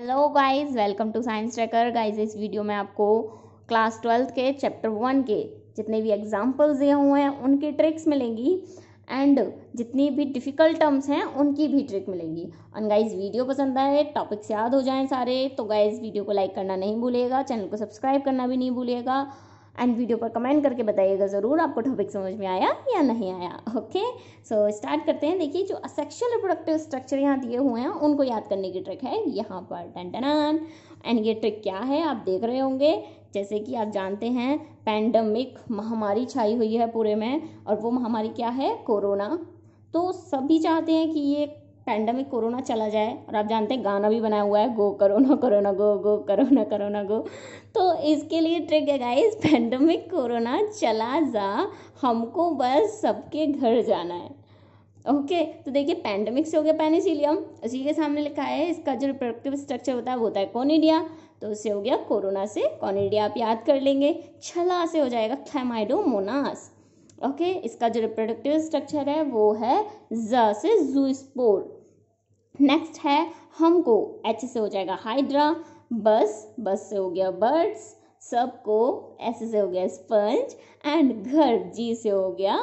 Hello guys welcome to Science Tracker guys इस video में आपको क्लास ट्वेल्थ के चैप्टर वन के जितने भी एग्जांपल्स दिए हुए हैं उनकी ट्रिक्स मिलेंगी एंड जितनी भी डिफ़िकल्ट टर्म्स हैं उनकी भी ट्रिक मिलेंगी और गाइज वीडियो पसंद आए टॉपिक्स याद हो जाएं सारे तो गाइज वीडियो को लाइक करना नहीं भूलेगा चैनल को सब्सक्राइब करना भी नहीं भूलेगा एंड वीडियो पर कमेंट करके बताइएगा ज़रूर आपको टॉपिक समझ में आया या नहीं आया ओके सो स्टार्ट करते हैं देखिए जो असेक्शुअल रिप्रोडक्टिव स्ट्रक्चर यहाँ दिए हुए हैं उनको याद करने की ट्रिक है यहाँ पर टन एंड ये ट्रिक क्या है आप देख रहे होंगे जैसे कि आप जानते हैं पैंडमिक महामारी छाई हुई है पूरे में और वो महामारी क्या है कोरोना तो सभी चाहते हैं कि ये पैंडमिक कोरोना चला जाए और आप जानते हैं गाना भी बना हुआ है go corona corona go go corona corona go तो इसके लिए ट्रिक है गाइस पैंडमिक कोरोना चला जा हमको बस सबके घर जाना है ओके तो देखिए पैंडमिक से हो गया पेनिसिलियम उसी के सामने लिखा है इसका जो रिप्रोडक्टिव स्ट्रक्चर होता है वो होता है कोनिडिया तो उससे हो गया कोरोना से कॉनिडिया आप याद कर लेंगे छला से हो जाएगा थैमाइडोमोनास ओके इसका जो रिप्रोडक्टिव स्ट्रक्चर है वो है ज से जू स्पोर नेक्स्ट है हमको एच से हो जाएगा हाइड्रा बस बस से हो गया बर्ड्स सबको ऐसे से हो गया स्पंज एंड घर जी से हो गया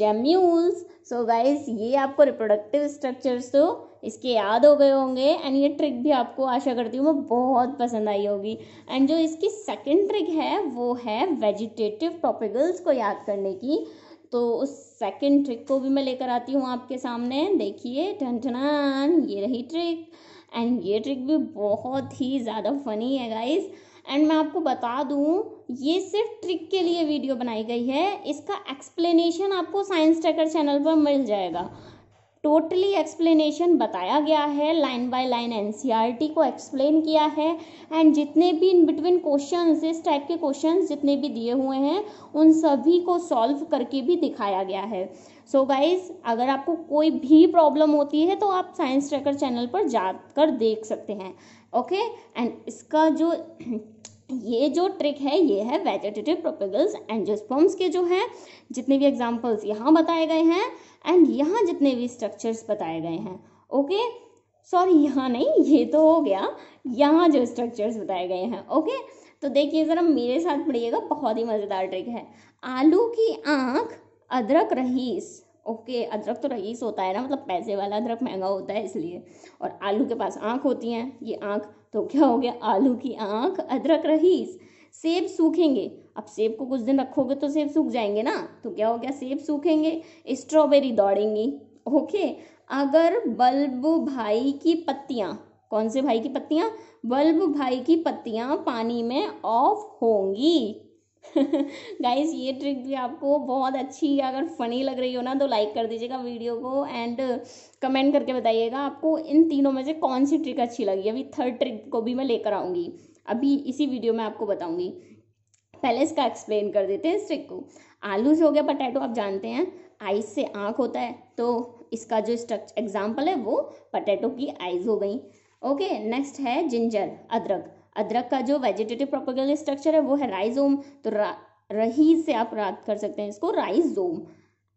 जेम्यूल्स सो गाइज ये आपको रिप्रोडक्टिव स्ट्रक्चर्स तो इसके याद हो गए होंगे एंड ये ट्रिक भी आपको आशा करती हूँ मैं बहुत पसंद आई होगी एंड जो इसकी सेकेंड ट्रिक है वो है वेजिटेटिव टॉपिकल्स को याद करने की तो उस सेकंड ट्रिक को भी मैं लेकर आती हूँ आपके सामने देखिए ठनठनान ये रही ट्रिक एंड ये ट्रिक भी बहुत ही ज़्यादा फनी है गाइज़ एंड मैं आपको बता दूँ ये सिर्फ ट्रिक के लिए वीडियो बनाई गई है इसका एक्सप्लेनेशन आपको साइंस ट्रैकर चैनल पर मिल जाएगा टोटली एक्सप्लेनेशन बताया गया है लाइन बाय लाइन एन e को एक्सप्लेन किया है एंड जितने भी इन बिटवीन क्वेश्चन इस टाइप के क्वेश्चन जितने भी दिए हुए हैं उन सभी को सॉल्व करके भी दिखाया गया है सो so गाइज अगर आपको कोई भी प्रॉब्लम होती है तो आप साइंस ट्रैकर चैनल पर जाकर देख सकते हैं ओके okay? एंड इसका जो ये जो ट्रिक है ये है वेजिटेटिव प्रोपेगल्स एंजियोस्पोम्स के जो हैं जितने भी एग्जांपल्स यहाँ बताए गए हैं एंड यहाँ जितने भी स्ट्रक्चर्स बताए गए हैं ओके सॉरी यहाँ नहीं ये तो हो गया यहाँ जो स्ट्रक्चर्स बताए गए हैं ओके तो देखिए ज़रा मेरे साथ पढ़िएगा बहुत ही मज़ेदार ट्रिक है आलू की आँख अदरक रहीस ओके अदरक तो रईस होता है ना मतलब पैसे वाला अदरक महंगा होता है इसलिए और आलू के पास आँख होती हैं ये आँख तो क्या हो गया आलू की आँख अदरक रहीस सेब सूखेंगे अब सेब को कुछ दिन रखोगे तो सेब सूख जाएंगे ना तो क्या हो गया सेब सूखेंगे स्ट्रॉबेरी दौड़ेंगी ओके अगर बल्ब भाई की पत्तियाँ कौन से भाई की पत्तियाँ बल्ब भाई की पत्तियाँ पानी में ऑफ होंगी गाइज ये ट्रिक भी आपको बहुत अच्छी अगर फनी लग रही हो ना तो लाइक कर दीजिएगा वीडियो को एंड कमेंट uh, करके बताइएगा आपको इन तीनों में से कौन सी ट्रिक अच्छी लगी अभी थर्ड ट्रिक को भी मैं लेकर आऊँगी अभी इसी वीडियो में आपको बताऊँगी पहले इसका एक्सप्लेन कर देते हैं इस ट्रिक को आलू से हो गया पटैटो आप जानते हैं आइस से आँख होता है तो इसका जो स्ट्रक्च एग्जाम्पल है वो पटैटो की आइज हो गई ओके नेक्स्ट है जिंजर अदरक अदरक का जो वेजिटेटिव प्रोपोगल स्ट्रक्चर है वो है राइजोम तो रही से आप रात कर सकते हैं इसको राइजोम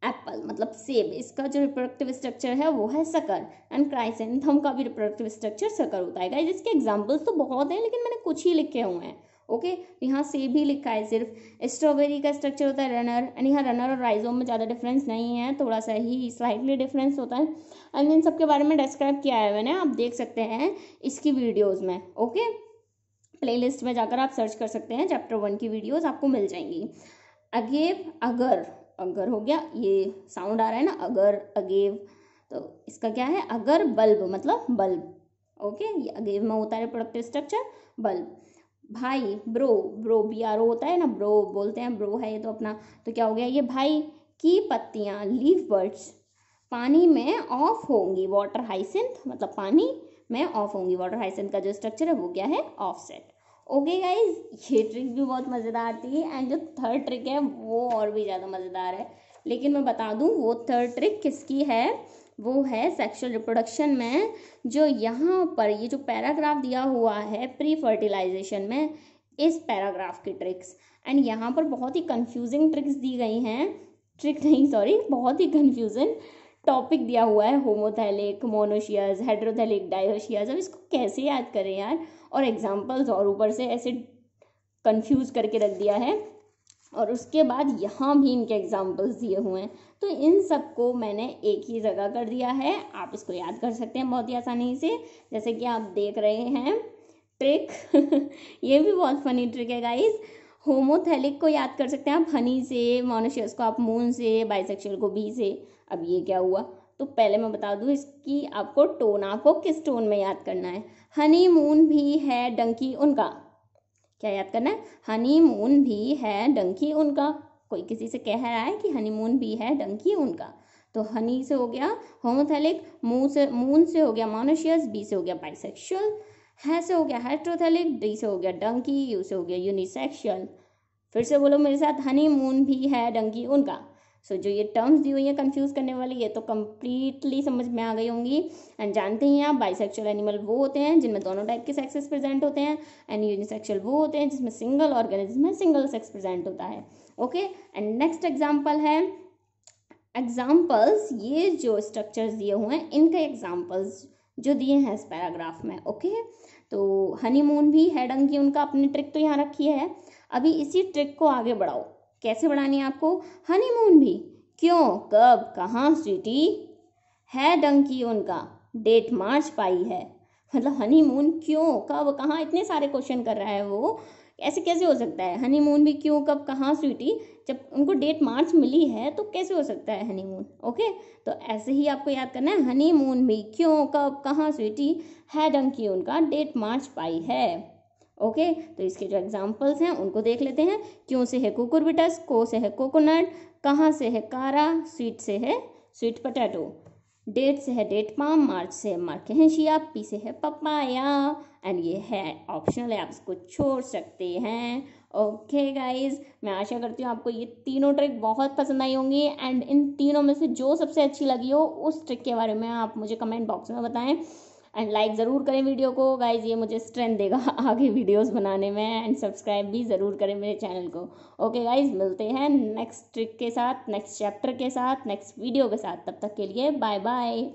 एप्पल मतलब सेब इसका जो रिप्रोडक्टिव स्ट्रक्चर है वो है सकर एंड क्राइसेंथम का भी रिप्रोडक्टिव स्ट्रक्चर सकर होता है इसके एग्जाम्पल्स तो बहुत हैं लेकिन मैंने कुछ ही लिखे हुए हैं ओके यहाँ सेब ही लिखा है सिर्फ स्ट्रॉबेरी का स्ट्रक्चर होता है रनर एंड यहाँ रनर और राइजोम में ज़्यादा डिफरेंस नहीं है थोड़ा सा ही स्लाइटली डिफरेंस होता है एंड इन सब के बारे में डिस्क्राइब किया है मैंने आप देख सकते हैं इसकी वीडियोज़ में ओके प्लेलिस्ट में जाकर आप सर्च कर सकते हैं चैप्टर वन की वीडियोस आपको मिल जाएंगी अगेव अगर अगर हो गया ये साउंड आ रहा है ना अगर अगेव तो इसका क्या है अगर बल्ब मतलब बल्ब ओके ये अगेव में होता है प्रोडक्टिव स्ट्रक्चर बल्ब भाई bro bro B R O होता है ना ब्रो बोलते हैं ब्रो है ये तो अपना तो क्या हो गया ये भाई की पत्तियाँ लीव बर्ड्स पानी में ऑफ होंगी वाटर हाइसिंथ मतलब पानी में ऑफ होंगी वाटर हाइसिंथ का जो स्ट्रक्चर है वो क्या है ऑफ सेट ओके गाइज ये ट्रिक भी बहुत मज़ेदार थी एंड जो थर्ड ट्रिक है वो और भी ज़्यादा मज़ेदार है लेकिन मैं बता दूँ वो थर्ड ट्रिक किसकी है वो है सेक्सुअल रिप्रोडक्शन में जो यहाँ पर ये जो पैराग्राफ दिया हुआ है प्री फर्टिलाइजेशन में इस पैराग्राफ की ट्रिक्स एंड यहाँ पर बहुत ही कंफ्यूजिंग ट्रिक्स दी गई हैं ट्रिक नहीं सॉरी बहुत ही कंफ्यूजन टॉपिक दिया हुआ है होमोथैलिक मोनोशियज हाइड्रोथैलिक डायोशियज अब इसको कैसे याद करें यार और एग्जाम्पल्स और ऊपर से ऐसे कंफ्यूज करके रख दिया है और उसके बाद यहाँ भी इनके एग्जाम्पल्स दिए हुए हैं तो इन सबको मैंने एक ही जगह कर दिया है आप इसको याद कर सकते हैं बहुत ही आसानी से जैसे कि आप देख रहे हैं ट्रिक ये भी बहुत फनी ट्रिक है गाइज़ होमोथेलिक को याद कर सकते हैं आप हनी से मोनोशियस को आप मून से बाइसेक्शुअल को बी से अब ये क्या हुआ तो पहले मैं बता दूँ इसकी आपको टोन आपको किस टोन में याद करना है हनी मून भी है डंकी उनका क्या याद करना है हनी मून भी है डंकी उनका कोई किसी से कह रहा है कि हनी मून भी है डंकी उनका तो हनी से हो गया होमोथेलिक मून से मून से हो गया मोनोशियस बी से हो गया बाइसेक्शुअल है से हो गया हेट्रोथेलिक डी से हो गया डंकी यू से हो गया यूनिसेक्शुअल फिर से बोलो मेरे साथ हनी मून भी है डंकी उनका सो so, जो ये टर्म्स दी हुई है कंफ्यूज करने वाली ये तो कम्प्लीटली समझ में आ गई होंगी एंड जानते ही आप बाइसेक्सुअल एनिमल वो होते हैं जिनमें दोनों टाइप के सेक्सेस प्रेजेंट होते हैं एंड यूनिसेक्शुअल वो होते हैं जिसमें सिंगल ऑर्गेनिज्म में सिंगल सेक्स प्रेजेंट होता है ओके एंड नेक्स्ट एग्जाम्पल है एग्जाम्पल्स ये जो स्ट्रक्चर्स दिए हुए हैं इनके एग्जाम्पल्स जो दिए हैं इस पैराग्राफ में ओके तो हनीमून भी है डंकी उनका अपनी ट्रिक तो यहाँ रखी है अभी इसी ट्रिक को आगे बढ़ाओ कैसे बढ़ानी है आपको हनीमून भी क्यों कब कहाँ स्वीटी है डंकी उनका डेट मार्च पाई है मतलब हनीमून क्यों कब कहाँ इतने सारे क्वेश्चन कर रहा है वो ऐसे कैसे हो सकता है हनीमून भी क्यों कब कहाँ स्वीटी जब उनको डेट मार्च मिली है तो कैसे हो सकता है हनीमून ओके तो ऐसे ही आपको याद करना है हनीमून भी क्यों कब कहाँ स्वीटी है डंग की उनका डेट मार्च पाई है ओके तो इसके जो एग्जाम्पल्स हैं उनको देख लेते हैं क्यों से है कुकुरबिटस को से है कोकोनट कहाँ से है कारा स्वीट से है स्वीट पटेटो डेट से है डेट पाम मार्च से है शिया पी से है पपाया एंड ये है ऑप्शनल है आप इसको छोड़ सकते हैं ओके गाइज मैं आशा करती हूँ आपको ये तीनों ट्रिक बहुत पसंद आई होंगी एंड इन तीनों में से जो सबसे अच्छी लगी हो उस ट्रिक के बारे में आप मुझे कमेंट बॉक्स में बताएं एंड लाइक ज़रूर करें वीडियो को गाइज ये मुझे स्ट्रेंथ देगा आगे वीडियोस बनाने में एंड सब्सक्राइब भी ज़रूर करें मेरे चैनल को ओके गाइज मिलते हैं नेक्स्ट ट्रिक के साथ नेक्स्ट चैप्टर के साथ नेक्स्ट वीडियो के साथ तब तक के लिए बाय बाय